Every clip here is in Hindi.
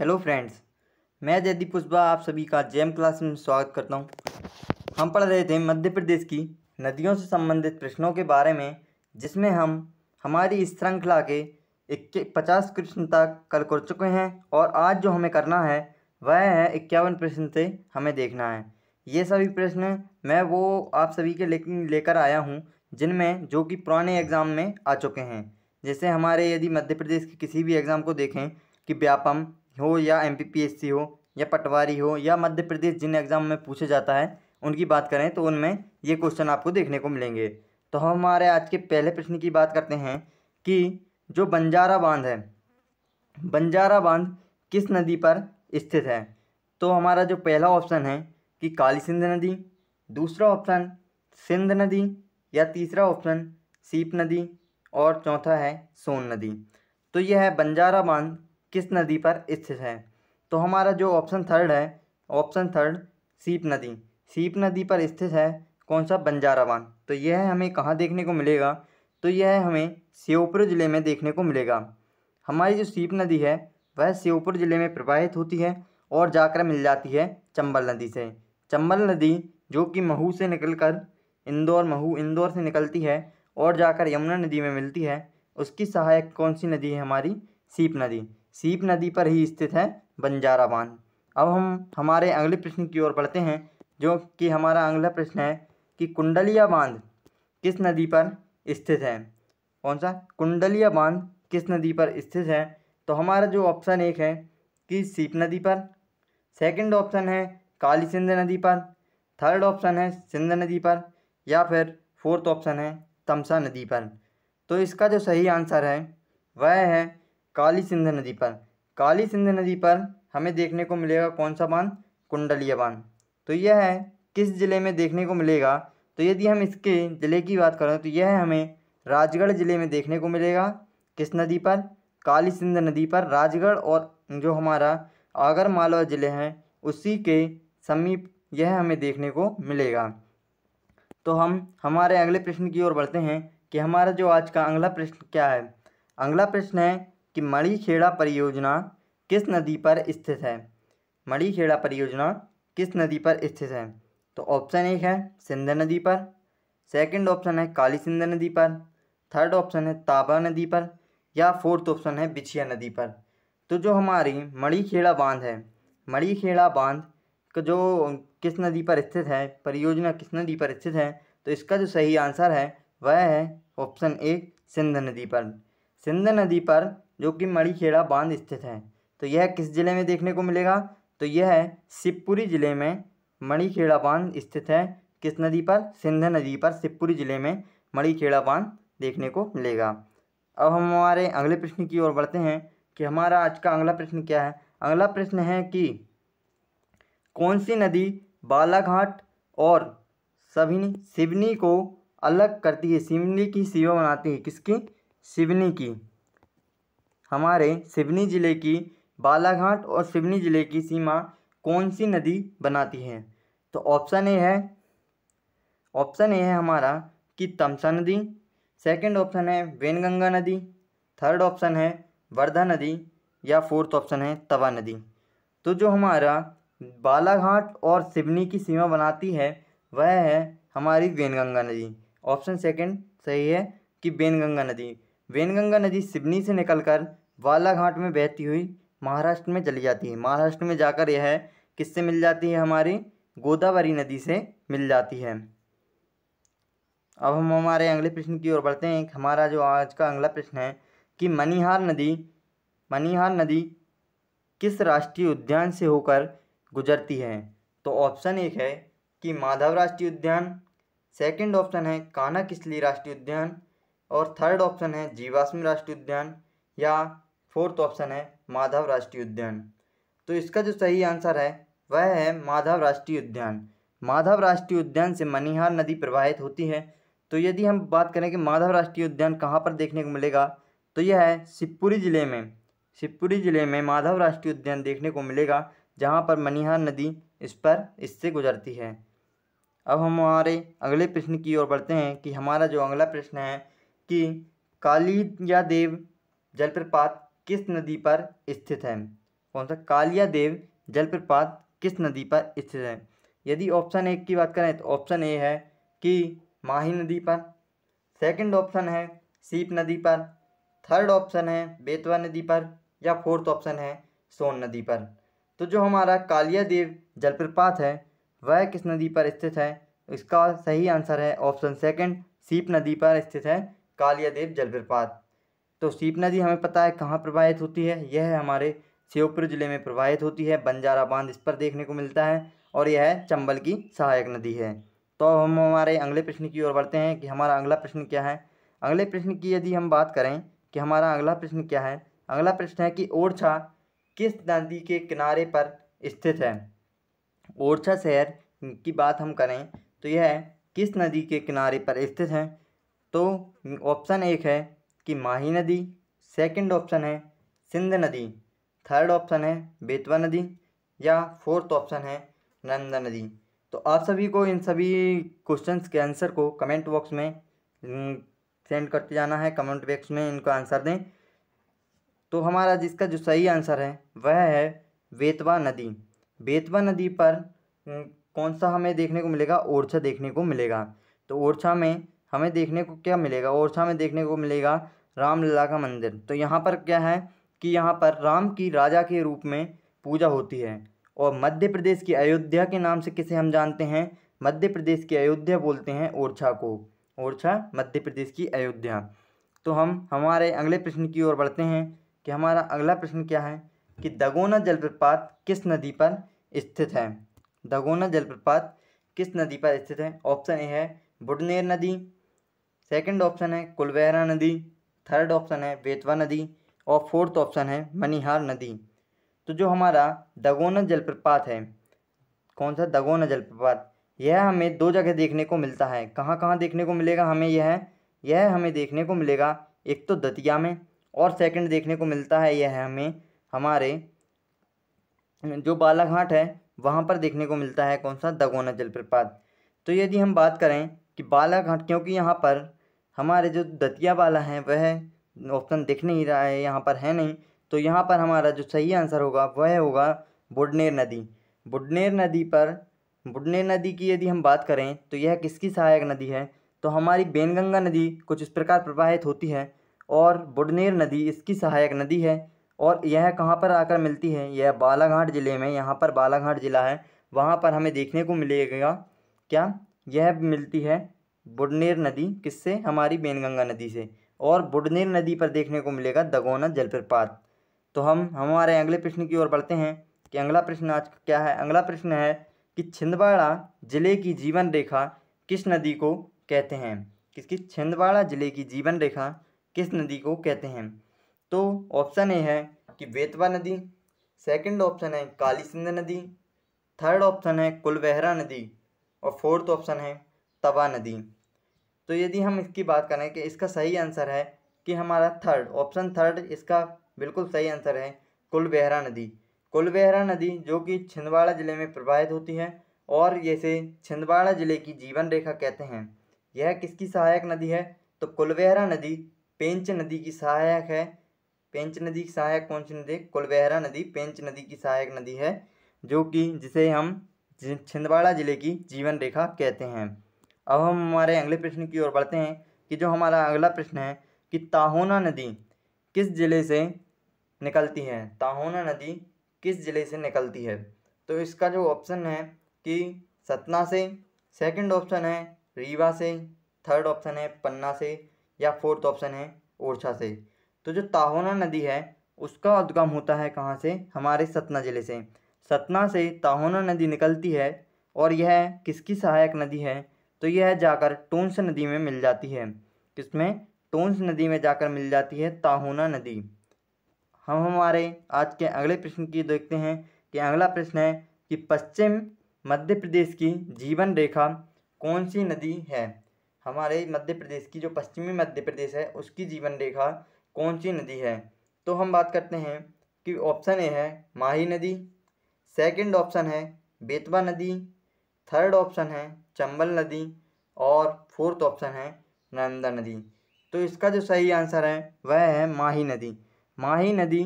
हेलो फ्रेंड्स मैं जयदीप पुष्पा आप सभी का जेम क्लास में स्वागत करता हूँ हम पढ़ रहे थे मध्य प्रदेश की नदियों से संबंधित प्रश्नों के बारे में जिसमें हम हमारी इस श्रृंखला के इक्के पचास प्रश्न तक कल कर चुके हैं और आज जो हमें करना है वह है इक्यावन प्रश्न से हमें देखना है ये सभी प्रश्न मैं वो आप सभी के लेकिन लेकर आया हूँ जिनमें जो कि पुराने एग्ज़ाम में आ चुके हैं जैसे हमारे यदि मध्य प्रदेश के किसी भी एग्ज़ाम को देखें कि व्यापम हो या एम हो या पटवारी हो या मध्य प्रदेश जिन एग्ज़ाम में पूछा जाता है उनकी बात करें तो उनमें ये क्वेश्चन आपको देखने को मिलेंगे तो हम हमारे आज के पहले प्रश्न की बात करते हैं कि जो बंजारा बांध है बंजारा बांध किस नदी पर स्थित है तो हमारा जो पहला ऑप्शन है कि काली सिंध नदी दूसरा ऑप्शन सिंध नदी या तीसरा ऑप्शन सीप नदी और चौथा है सोन नदी तो यह है बंजारा बांध किस नदी पर स्थित है तो हमारा जो ऑप्शन थर्ड है ऑप्शन थर्ड सीप नदी सीप नदी पर स्थित है कौन सा बंजारा बांध तो यह हमें कहाँ देखने को मिलेगा तो यह हमें श्योपुर ज़िले में देखने को मिलेगा हमारी जो सीप नदी है वह श्योपुर ज़िले में प्रवाहित होती है और जाकर मिल जाती है चंबल नदी से चंबल नदी जो कि महू से निकलकर इंदौर महू इंदौर से निकलती है और जाकर यमुना नदी में मिलती है उसकी सहायक कौन सी नदी है हमारी सीप नदी सीप नदी पर ही स्थित है बंजारा बांध अब हम हमारे अगले प्रश्न की ओर बढ़ते हैं जो कि हमारा अगला प्रश्न है कि कुंडलिया बांध किस नदी पर स्थित है कौन सा कुंडलिया बांध किस नदी पर स्थित है तो हमारा जो ऑप्शन एक है कि सीप नदी पर सेकंड ऑप्शन है काली सिंध नदी पर थर्ड ऑप्शन है सिंध नदी पर या फिर फोर्थ ऑप्शन है तमसा नदी पर तो इसका जो सही आंसर है वह है काली सिंध नदी पर काली सिंध नदी पर हमें देखने को मिलेगा कौन सा बांध कुंडलिया बांध तो यह है किस ज़िले में देखने को मिलेगा तो यदि हम इसके ज़िले की बात करें तो यह हमें राजगढ़ ज़िले में देखने को मिलेगा किस नदी पर काली सिंध नदी पर राजगढ़ और जो हमारा आगर मालवा ज़िले हैं उसी के समीप यह हमें देखने को मिलेगा तो हम हमारे अगले प्रश्न की ओर बढ़ते हैं कि हमारा जो आज का अगला प्रश्न क्या है अगला प्रश्न है कि मणिखेड़ा परियोजना किस नदी पर स्थित है मणिखेड़ा परियोजना किस नदी पर स्थित है तो ऑप्शन एक है सिंध नदी पर सेकंड ऑप्शन है काली सिंध नदी पर थर्ड ऑप्शन है ताबा नदी पर या फोर्थ ऑप्शन है बिछिया नदी पर तो जो हमारी मणिखेड़ा बांध है मणिखेड़ा बांध का जो किस नदी पर स्थित है परियोजना किस नदी पर स्थित है तो इसका जो सही आंसर है वह है ऑप्शन ए सिंध नदी पर सिंध नदी पर जो कि मणिखेड़ा बांध स्थित है तो यह किस ज़िले में देखने को मिलेगा तो यह शिवपुरी ज़िले में मणिखेड़ा बांध स्थित है किस नदी पर सिंध नदी पर शिवपुरी ज़िले में मणिखेड़ा बांध देखने को मिलेगा अब हम हमारे अगले प्रश्न की ओर बढ़ते हैं कि हमारा आज का अगला प्रश्न क्या है अगला प्रश्न है कि कौन सी नदी बालाघाट और सभी सिवनी को अलग करती है सिवनी की सीमा बनाती है किसकी सिवनी की हमारे सिवनी ज़िले की बालाघाट और सिवनी ज़िले की सीमा कौन सी नदी बनाती है तो ऑप्शन ए है ऑप्शन ए है हमारा कि तमसा नदी सेकंड ऑप्शन है वैनगंगा नदी थर्ड ऑप्शन है वर्धा नदी या फोर्थ ऑप्शन है तवा नदी तो जो हमारा बालाघाट और सिवनी की सीमा बनाती है वह है हमारी वेनगंगा नदी ऑप्शन सेकंड सही है कि वेनगंगा नदी वैनगंगा नदी सिवनी से निकलकर बालाघाट में बहती हुई महाराष्ट्र में चली जाती है महाराष्ट्र में जाकर यह किससे मिल जाती है हमारी गोदावरी नदी से मिल जाती है अब हम हमारे अगले प्रश्न की ओर बढ़ते हैं हमारा जो आज का अगला प्रश्न है कि मनिहार नदी मनिहार नदी किस राष्ट्रीय उद्यान से होकर गुजरती है तो ऑप्शन एक है कि माधव राष्ट्रीय उद्यान सेकंड ऑप्शन है काना किसली राष्ट्रीय उद्यान और थर्ड ऑप्शन है जीवाश्म राष्ट्रीय उद्यान या फोर्थ ऑप्शन है माधव राष्ट्रीय उद्यान तो इसका जो सही आंसर है वह है माधव राष्ट्रीय उद्यान माधव राष्ट्रीय उद्यान से मनिहार नदी प्रवाहित होती है तो यदि हम बात करें कि माधव राष्ट्रीय उद्यान कहाँ पर देखने को मिलेगा तो यह है शिवपुरी ज़िले में शिवपुरी ज़िले में माधव राष्ट्रीय उद्यान देखने को मिलेगा जहाँ पर मनिहार नदी इस पर इससे गुजरती है अब हम हमारे अगले प्रश्न की ओर बढ़ते हैं कि हमारा जो अगला प्रश्न है कि काली या देव जलप्रपात किस नदी पर स्थित है कौन सा कालिया देव जलप्रपात किस नदी पर स्थित है यदि ऑप्शन एक की बात करें तो ऑप्शन ए है कि माही नदी पर सेकंड ऑप्शन है सीप नदी पर थर्ड ऑप्शन है बेतवा नदी पर या फोर्थ ऑप्शन है सोन नदी पर तो जो हमारा कालिया देव जलप्रपात है वह किस नदी पर स्थित है इसका सही आंसर है ऑप्शन सेकंड सीप नदी पर स्थित है कालिया देव जलप्रपात तो सीप नदी हमें पता है कहाँ प्रवाहित होती है यह हमारे श्योपुर जिले में प्रवाहित होती है बंजारा बांध इस पर देखने को मिलता है और यह चंबल की सहायक नदी है तो हम हमारे अगले प्रश्न की ओर बढ़ते हैं कि हमारा अगला प्रश्न क्या है अगले प्रश्न की यदि हम बात करें कि हमारा अगला प्रश्न क्या है अगला प्रश्न है कि ओरछा किस नदी के किनारे पर स्थित है ओरछा शहर की बात हम करें तो यह किस नदी के किनारे पर स्थित है तो ऑप्शन एक है की माही नदी सेकंड ऑप्शन है सिंध नदी थर्ड ऑप्शन है बेतवा नदी या फोर्थ ऑप्शन है नर्मदा नदी तो आप सभी को इन सभी क्वेश्चंस के आंसर को कमेंट बॉक्स में सेंड हम्म, करते जाना है कमेंट बॉक्स में इनको आंसर दें तो हमारा जिसका जो सही आंसर है वह है बेतवा नदी बेतवा नदी पर हम्म, कौन सा हमें देखने को मिलेगा ओरछा देखने को मिलेगा तो ओरछा में हमें देखने को क्या मिलेगा ओरछा अच्छा में देखने को मिलेगा रामलीला का मंदिर तो यहाँ पर क्या है कि यहाँ पर राम की राजा के रूप में पूजा होती है और मध्य प्रदेश की अयोध्या के नाम से किसे हम जानते हैं मध्य प्रदेश की अयोध्या बोलते हैं ओरछा को ओरछा मध्य प्रदेश की अयोध्या तो हम हमारे अगले प्रश्न की ओर बढ़ते हैं कि हमारा अगला प्रश्न क्या है कि दगोना जलप्रपात किस नदी पर स्थित है दगोना जलप्रपात किस नदी पर स्थित है ऑप्शन ए है बुडनेर नदी सेकंड ऑप्शन है कुलवेरा नदी थर्ड ऑप्शन है बेतवा नदी और फोर्थ ऑप्शन है मनिहार नदी तो जो हमारा दगोना जलप्रपात है कौन सा दगोना जलप्रपात यह हमें दो जगह देखने को मिलता है कहाँ कहाँ देखने को मिलेगा हमें यह यह हमें देखने को मिलेगा एक तो दतिया में और सेकंड देखने को मिलता है यह हमें हमारे जो बालाघाट है वहाँ पर देखने को मिलता है कौन सा दगोना जलप्रपात तो यदि हम बात करें कि बालाघाट क्योंकि यहाँ पर हमारे जो दतिया वाला हैं वह ऑप्शन दिख नहीं रहा है यहाँ पर है नहीं तो यहाँ पर हमारा जो सही आंसर होगा वह होगा बुडनेर नदी बुडनेर नदी पर बुडनेर नदी की यदि हम बात करें तो यह किसकी सहायक नदी है तो हमारी बेनगंगा नदी कुछ इस प्रकार प्रवाहित होती है और बुडनेर नदी इसकी सहायक नदी है और यह कहाँ पर आकर मिलती है यह बालाघाट ज़िले में यहाँ पर बालाघाट ज़िला है वहाँ पर हमें देखने को मिलेगा क्या यह मिलती है बुडनेर नदी किससे हमारी बैनगंगा नदी से और बुडनेर नदी पर देखने को मिलेगा दगोना जलप्रपात तो हम हमारे अगले प्रश्न की ओर बढ़ते हैं कि अगला प्रश्न आज क्या है अगला प्रश्न है कि छिंदवाड़ा जिले की जीवन रेखा किस नदी को कहते हैं किसकी छिंदवाड़ा जिले की जीवन रेखा किस नदी को कहते हैं तो ऑप्शन ए है कि बेतवा नदी सेकंड ऑप्शन है काली सिंध नदी थर्ड ऑप्शन है कुलवहरा नदी और फोर्थ ऑप्शन है तवा नदी तो यदि हम इसकी बात करें कि इसका सही आंसर है कि हमारा थर्ड ऑप्शन थर्ड इसका बिल्कुल सही आंसर है कुलबेहरा नदी कुलबेहरा नदी जो कि छिंदवाड़ा ज़िले में प्रवाहित होती है और इसे छिंदवाड़ा ज़िले की जीवन रेखा कहते हैं यह किसकी सहायक नदी है तो कुलबेहरा नदी पेंच नदी की सहायक है पेंच नदी की सहायक कौन सी नदी कुलबेहरा नदी पेंच नदी की सहायक नदी है जो कि जिसे हम छिंदवाड़ा जिले की जीवन रेखा कहते हैं अब हम हमारे अगले प्रश्न की ओर बढ़ते हैं कि जो हमारा अगला प्रश्न है कि ताहोना नदी किस ज़िले से निकलती है ताहोना नदी किस ज़िले से निकलती है तो इसका जो ऑप्शन है कि सतना से सेकंड ऑप्शन है रीवा से थर्ड ऑप्शन है पन्ना से या फोर्थ ऑप्शन है ओरछा से तो जो ताहोना नदी है उसका उद्गम होता है कहाँ से हमारे सतना ज़िले से सतना से ताहोना नदी निकलती है और यह किसकी सहायक नदी है तो यह जाकर टोंस नदी में मिल जाती है किसमें टोंस नदी में जाकर मिल जाती है ताहोना नदी हम हमारे आज के अगले प्रश्न की देखते हैं कि अगला प्रश्न है कि पश्चिम मध्य प्रदेश की जीवन रेखा कौन सी नदी है हमारे मध्य प्रदेश की जो पश्चिमी मध्य प्रदेश है उसकी जीवन रेखा कौन सी नदी है तो हम बात करते हैं कि ऑप्शन ए है माही नदी सेकंड ऑप्शन है बेतवा नदी थर्ड ऑप्शन है चंबल नदी और फोर्थ ऑप्शन है नर्मदा नदी तो इसका जो सही आंसर है वह है माही नदी माही नदी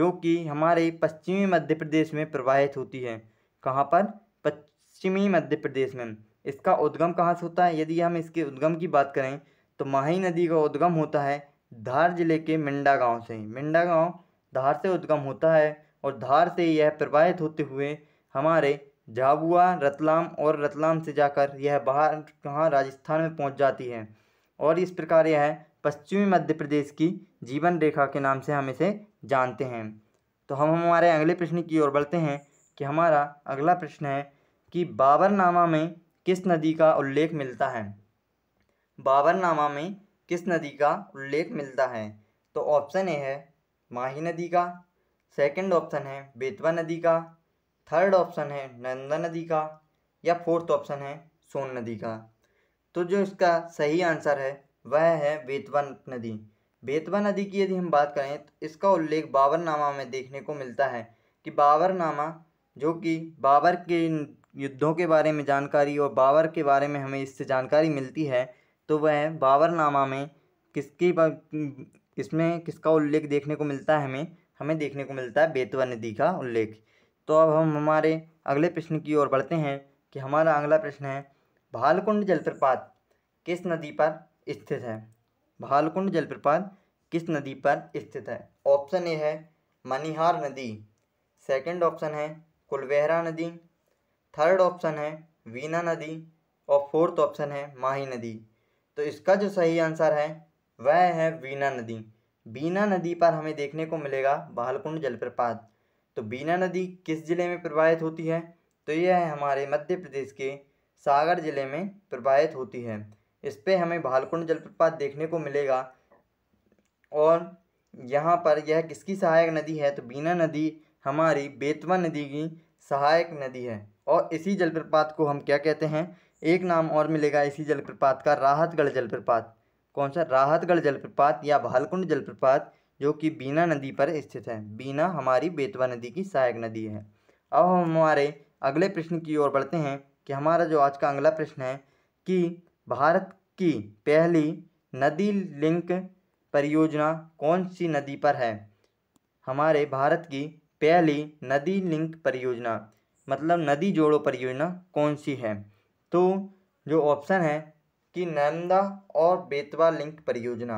जो कि हमारे पश्चिमी मध्य प्रदेश में प्रवाहित होती है कहाँ पर पश्चिमी मध्य प्रदेश में इसका उद्गम कहाँ से होता है यदि हम इसके उद्गम की बात करें तो माही नदी का उद्गम होता है धार जिले के मिंडा गांव से मिंडा गांव धार से उद्गम होता है और धार से यह प्रवाहित होते हुए हमारे झाबुआ रतलाम और रतलाम से जाकर यह बाहर कहाँ राजस्थान में पहुँच जाती है और इस प्रकार यह पश्चिमी मध्य प्रदेश की जीवन रेखा के नाम से हम इसे जानते हैं तो हम हमारे अगले प्रश्न की ओर बढ़ते हैं कि हमारा अगला प्रश्न है कि बाबरनामा में किस नदी का उल्लेख मिलता है बाबरनामा में किस नदी का उल्लेख मिलता है तो ऑप्शन ए है माही नदी का सेकंड ऑप्शन है बेतवा नदी का थर्ड ऑप्शन है नंदा नदी का या फोर्थ ऑप्शन है सोन नदी का तो जो इसका सही आंसर है वह है बेतवा नदी बेतवा नदी की यदि हम बात करें तो इसका उल्लेख बाबरनामा में देखने को मिलता है कि बाबरनामा जो कि बाबर के युद्धों के बारे में जानकारी और बाबर के बारे में हमें इससे जानकारी मिलती है तो वह बाबरनामा में किसकी इसमें किसका उल्लेख देखने को मिलता है हमें हमें देखने को मिलता है बेतवा नदी का उल्लेख तो अब हम हमारे अगले प्रश्न की ओर बढ़ते हैं कि हमारा अगला प्रश्न है भालकुंड जलप्रपात किस नदी पर स्थित है भालकुंड जलप्रपात किस नदी पर स्थित है ऑप्शन ए है मनिहार नदी सेकंड ऑप्शन है कुलवेहरा नदी थर्ड ऑप्शन है वीना नदी और फोर्थ ऑप्शन है माही नदी तो इसका जो सही आंसर है वह है वीना नदी बीना नदी पर हमें देखने को मिलेगा बालकुंड जलप्रपात तो बीना नदी किस ज़िले में प्रवाहित होती है तो यह है हमारे मध्य प्रदेश के सागर ज़िले में प्रवाहित होती है इस पर हमें भालकुंड जलप्रपात देखने को मिलेगा और यहाँ पर यह किसकी सहायक नदी है तो बीना नदी हमारी बेतवा नदी की सहायक नदी है और इसी जलप्रपात को हम क्या कहते हैं एक नाम और मिलेगा इसी जलप्रपात का राहतगढ़ जलप्रपात कौन सा राहतगढ़ जलप्रपात या भालकुंड जलप्रपात जो कि बीना नदी पर स्थित है बीना हमारी बेतवा नदी की सहायक नदी है अब हम हमारे अगले प्रश्न की ओर बढ़ते हैं कि हमारा जो आज का अगला प्रश्न है कि भारत की पहली नदी लिंक परियोजना कौन सी नदी पर है हमारे भारत की पहली नदी लिंक परियोजना मतलब नदी जोड़ो परियोजना कौन सी है तो जो ऑप्शन है कि नर्मदा और बेतवा लिंक परियोजना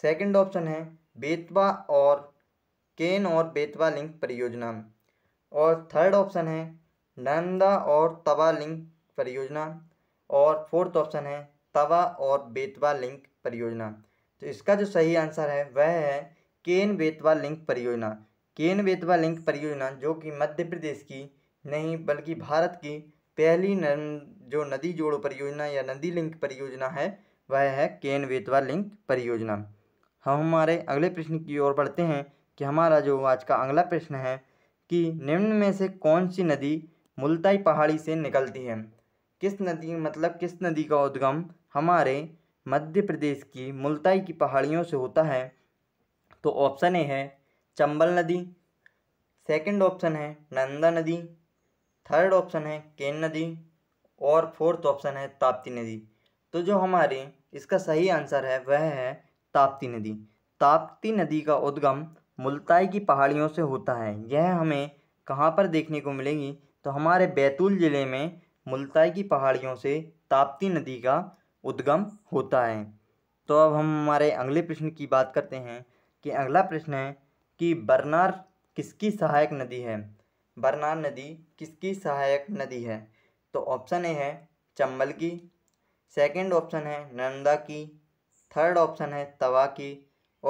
सेकंड ऑप्शन है बेतवा और केन और बेतवा लिंक परियोजना और थर्ड ऑप्शन है नर्मदा और तवा लिंक परियोजना और फोर्थ ऑप्शन है तवा और बेतवा लिंक परियोजना तो इसका जो सही आंसर है वह है केन बेतवा लिंक परियोजना केन बेतवा लिंक परियोजना जो कि मध्य प्रदेश की नहीं बल्कि भारत की पहली नर्म जो नदी जोड़ो परियोजना या नदी लिंक परियोजना है वह है केन बेतवा लिंक परियोजना हम हमारे अगले प्रश्न की ओर बढ़ते हैं कि हमारा जो आज का अगला प्रश्न है कि निम्न में से कौन सी नदी मुल्ताई पहाड़ी से निकलती है किस नदी मतलब किस नदी का उद्गम हमारे मध्य प्रदेश की मुल्ताई की पहाड़ियों से होता है तो ऑप्शन ए है चंबल नदी सेकंड ऑप्शन है नंदा नदी थर्ड ऑप्शन है केन नदी और फोर्थ ऑप्शन है ताप्ती नदी तो जो हमारे इसका सही आंसर है वह है ताप्ती नदी ताप्ती नदी का उद्गम मुल्ताई की पहाड़ियों से होता है यह हमें कहाँ पर देखने को मिलेगी तो हमारे बैतूल ज़िले में मुल्ताई की पहाड़ियों से ताप्ती नदी का उद्गम होता है तो अब हम हमारे अगले प्रश्न की बात करते हैं कि अगला प्रश्न है कि बरनार किसकी सहायक नदी है बरना नदी किसकी सहायक नदी है तो ऑप्शन ए है चंबल की सेकंड ऑप्शन है नर्मदा की थर्ड ऑप्शन है तवा की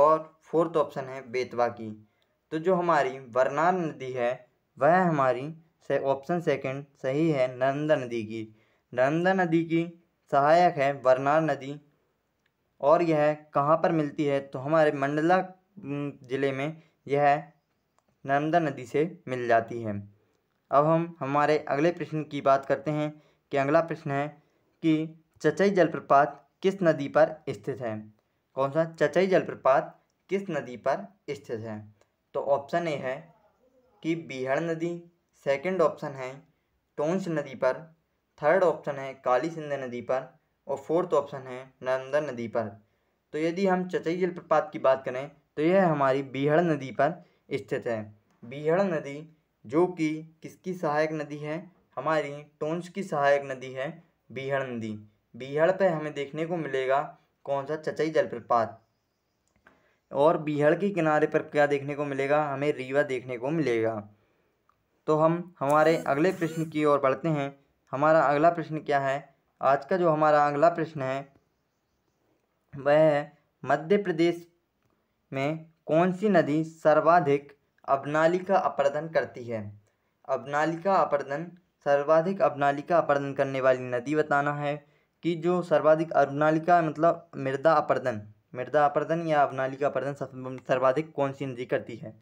और फोर्थ ऑप्शन है बेतवा की तो जो हमारी बरनार नदी है वह हमारी से ऑप्शन सेकंड सही है नर्मदा नदी की नर्मदा नदी की सहायक है बरनार नदी और यह कहाँ पर मिलती है तो हमारे मंडला ज़िले में यह नर्मदा नदी से मिल जाती है अब हम हमारे अगले प्रश्न की बात करते हैं कि अगला प्रश्न है कि चचई जलप्रपात किस नदी पर स्थित है कौन सा चचई जलप्रपात किस नदी पर स्थित है तो ऑप्शन ए है कि बीहड़ नदी सेकंड ऑप्शन है टोंस नदी पर थर्ड ऑप्शन है काली सिंध नदी पर और फोर्थ ऑप्शन है नर्मदा नदी पर तो यदि हम चचई जलप्रपात की बात करें तो यह हमारी बीहड़ नदी पर स्थित है बीहड़ नदी जो कि किसकी सहायक नदी है हमारी टोंच की सहायक नदी है बीहड़ नदी बीहड़ पे हमें देखने को मिलेगा कौन सा चचई जलप्रपात और बीहड़ के किनारे पर क्या देखने को मिलेगा हमें रीवा देखने को मिलेगा तो हम हमारे अगले प्रश्न की ओर बढ़ते हैं हमारा अगला प्रश्न क्या है आज का जो हमारा अगला प्रश्न है वह है मध्य प्रदेश में कौन सी नदी सर्वाधिक अबनालिका अपर्दन करती है अबनालिका अपर्दन सर्वाधिक अबनालिका अपर्दन करने वाली नदी बताना है कि जो सर्वाधिक अबनालिका मतलब मृदा अपर्दन मृदा अपर्दन या अबनालिका अपर्दन सर्वाधिक कौन सी नदी करती है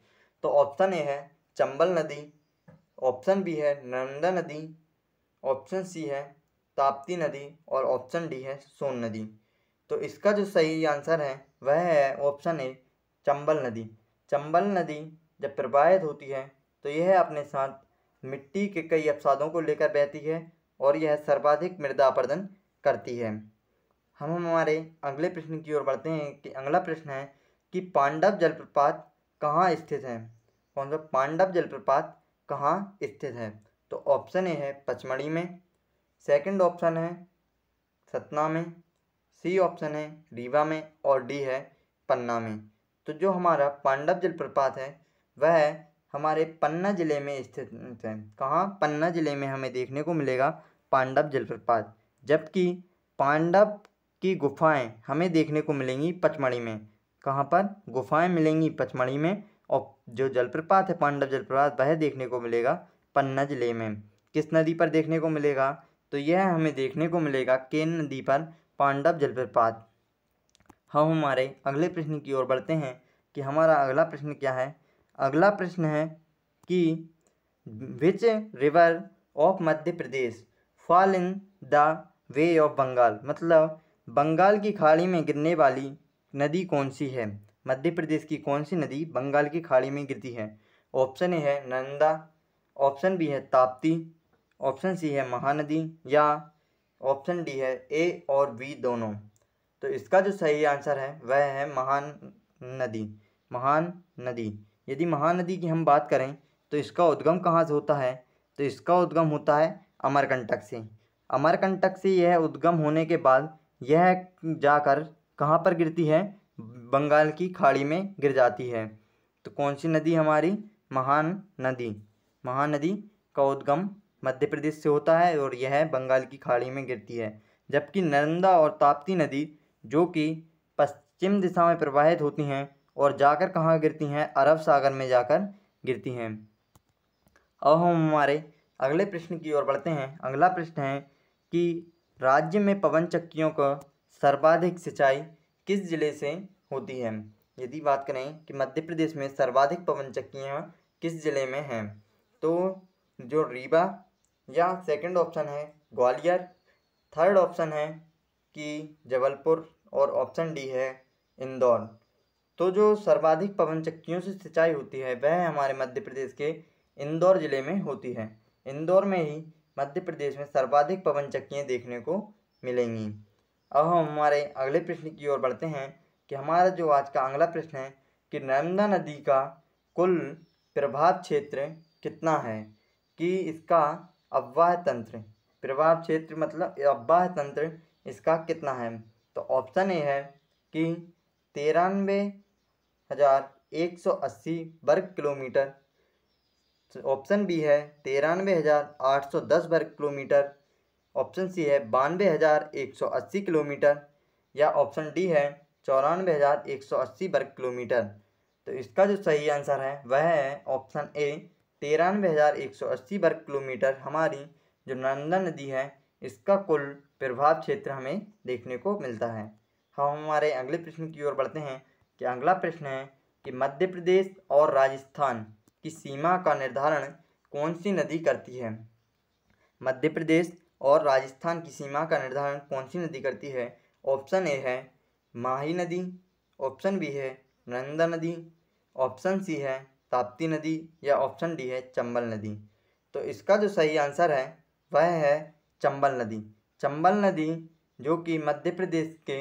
तो ऑप्शन ए है चंबल नदी ऑप्शन बी है नर्मदा नदी ऑप्शन सी है ताप्ती नदी और ऑप्शन डी है सोन नदी तो इसका जो सही आंसर है वह है ऑप्शन ए चंबल नदी चंबल नदी जब प्रवाहित होती है तो यह अपने साथ मिट्टी के कई अवसादों को लेकर बहती है और यह सर्वाधिक मृदा अपर्दन करती है हम हमारे अगले प्रश्न की ओर बढ़ते हैं कि अगला प्रश्न है कि पांडव जलप्रपात कहाँ स्थित है कौन सा पांडव जलप्रपात कहाँ स्थित है तो ऑप्शन ए है पचमढ़ी में सेकंड ऑप्शन है सतना में सी ऑप्शन है रीवा में और डी है पन्ना में तो जो हमारा पांडव जलप्रपात है वह हमारे पन्ना ज़िले में स्थित है कहाँ पन्ना ज़िले में हमें देखने को मिलेगा पांडव जलप्रपात जबकि पांडव की गुफाएं हमें देखने को मिलेंगी पचमढ़ी में कहाँ पर गुफाएं मिलेंगी पचमढ़ी में और जो जलप्रपात है पांडव जलप्रपात वह देखने को मिलेगा पन्ना ज़िले में किस नदी पर देखने को मिलेगा तो यह हमें देखने को मिलेगा केन नदी पर पांडव जलप्रपात हम हमारे अगले प्रश्न की ओर बढ़ते हैं कि हमारा अगला प्रश्न क्या है अगला प्रश्न है कि which river of Madhya Pradesh fall in the bay of Bengal मतलब बंगाल की खाड़ी में गिरने वाली नदी कौन सी है मध्य प्रदेश की कौन सी नदी बंगाल की खाड़ी में गिरती है ऑप्शन ए है नंदा ऑप्शन बी है ताप्ती ऑप्शन सी है महानदी या ऑप्शन डी है ए और बी दोनों तो इसका जो सही आंसर है वह है महान नदी महान नदी यदि महानदी की हम बात करें तो इसका उद्गम कहाँ से होता है तो इसका उद्गम होता है अमरकंटक से अमरकंटक से यह उद्गम होने के बाद यह जाकर कहाँ पर गिरती है बंगाल की खाड़ी में गिर जाती है तो कौन सी नदी हमारी महान नदी महानदी का उद्गम मध्य प्रदेश से होता है और यह बंगाल की खाड़ी में गिरती है जबकि नर्मदा और ताप्ती नदी जो कि पश्चिम दिशा में प्रवाहित होती हैं और जाकर कहाँ गिरती हैं अरब सागर में जाकर गिरती हैं अब हम हमारे अगले प्रश्न की ओर बढ़ते हैं अगला प्रश्न है कि राज्य में पवन चक्कियों का सर्वाधिक सिंचाई किस जिले से होती है यदि बात करें कि मध्य प्रदेश में सर्वाधिक पवन चक्कियाँ किस जिले में हैं तो जो रीवा या सेकंड ऑप्शन है ग्वालियर थर्ड ऑप्शन है कि जबलपुर और ऑप्शन डी है इंदौर तो जो सर्वाधिक पवन चक्कियों से सिंचाई होती है वह हमारे मध्य प्रदेश के इंदौर ज़िले में होती है इंदौर में ही मध्य प्रदेश में सर्वाधिक पवन चक्कियाँ देखने को मिलेंगी अब हम हमारे अगले प्रश्न की ओर बढ़ते हैं कि हमारा जो आज का अगला प्रश्न है कि नर्मदा नदी का कुल प्रभाव क्षेत्र कितना है कि इसका अव्वाह तंत्र प्रभाव क्षेत्र मतलब अव्वाह तंत्र इसका कितना है तो ऑप्शन ए है कि तिरानवे हज़ार एक सौ अस्सी वर्ग किलोमीटर ऑप्शन बी है तिरानवे हज़ार आठ सौ दस वर्ग किलोमीटर ऑप्शन सी है बानवे हज़ार एक सौ अस्सी किलोमीटर या ऑप्शन डी है चौरानवे हज़ार एक सौ अस्सी वर्ग किलोमीटर तो इसका जो सही आंसर है वह है ऑप्शन ए तिरानवे हज़ार एक सौ अस्सी वर्ग किलोमीटर हमारी जो नर्मदा नदी है इसका कुल प्रभाव क्षेत्र हमें देखने को मिलता है हम हमारे अगले प्रश्न की ओर बढ़ते हैं कि अगला प्रश्न है कि मध्य प्रदेश और राजस्थान की सीमा का निर्धारण कौन सी नदी करती है मध्य प्रदेश और राजस्थान की सीमा का निर्धारण कौन सी नदी करती है ऑप्शन ए है माही नदी ऑप्शन बी है नर्मदा नदी ऑप्शन सी है ताप्ती नदी या ऑप्शन डी है चंबल नदी तो इसका जो सही आंसर है वह है चंबल नदी चंबल नदी जो कि मध्य प्रदेश के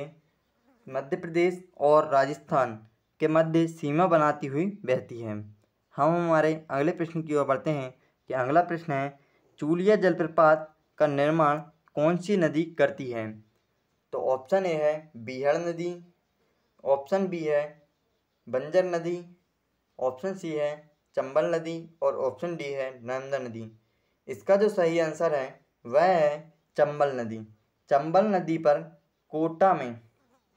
मध्य प्रदेश और राजस्थान के मध्य सीमा बनाती हुई बहती है हम हमारे अगले प्रश्न की ओर बढ़ते हैं कि अगला प्रश्न है चूलिया जलप्रपात का निर्माण कौन सी नदी करती है तो ऑप्शन ए है बीहड़ नदी ऑप्शन बी है बंजर नदी ऑप्शन सी है चंबल नदी और ऑप्शन डी है नर्मदा नदी इसका जो सही आंसर है वह है चंबल नदी चंबल नदी पर कोटा में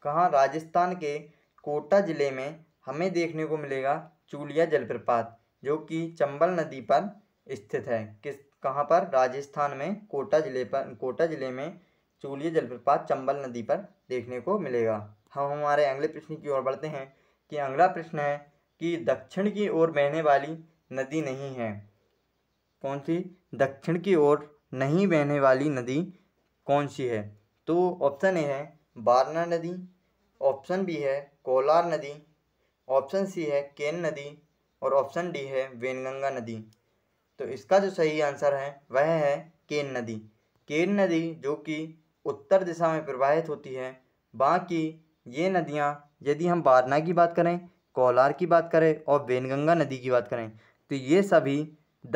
कहाँ राजस्थान के कोटा ज़िले में हमें देखने को मिलेगा चूलिया जलप्रपात जो कि चंबल नदी पर स्थित है किस कहाँ पर राजस्थान में कोटा ज़िले पर कोटा ज़िले में चूलिया जलप्रपात चंबल नदी पर देखने को मिलेगा हम हमारे अगले प्रश्न की ओर बढ़ते हैं कि अगला प्रश्न है कि दक्षिण की ओर बहने वाली नदी नहीं है कौन सी दक्षिण की ओर नहीं बहने वाली नदी कौन सी है तो ऑप्शन ए है बारना नदी ऑप्शन बी है कोलार नदी ऑप्शन सी है केन नदी और ऑप्शन डी है वेनगंगा नदी तो इसका जो सही आंसर है वह है केन नदी केन नदी जो कि उत्तर दिशा में प्रवाहित होती है बाकी ये नदियाँ यदि हम बारना की बात करें कोलार की बात करें और वेनगंगा नदी की बात करें तो ये सभी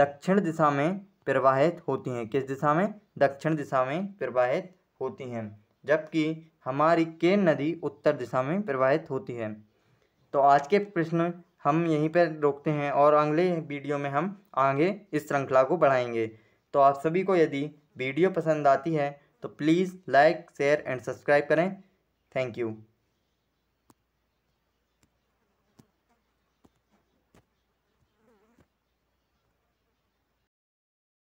दक्षिण दिशा में प्रवाहित होती हैं किस दिशा में दक्षिण दिशा में प्रवाहित होती हैं जबकि हमारी केन नदी उत्तर दिशा में प्रवाहित होती है तो आज के प्रश्न हम यहीं पर रोकते हैं और अगले वीडियो में हम आगे इस श्रृंखला को बढ़ाएंगे तो आप सभी को यदि वीडियो पसंद आती है तो please like share and subscribe करें थैंक यू